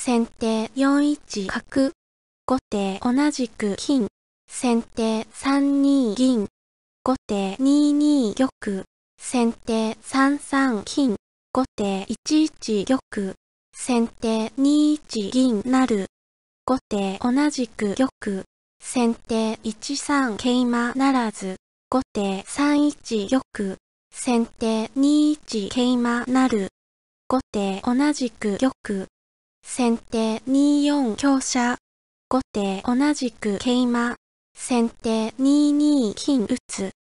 先手4一角。後手同じく金。先手3二銀。後手2二玉。先手3三金。後手1一玉。先手2一銀なる。後手同じく玉。先手1三桂馬ならず。後手3一玉。先手2一桂馬なる。後手同じく玉。先手2四香車。後手同じく桂馬。先手2二金打つ。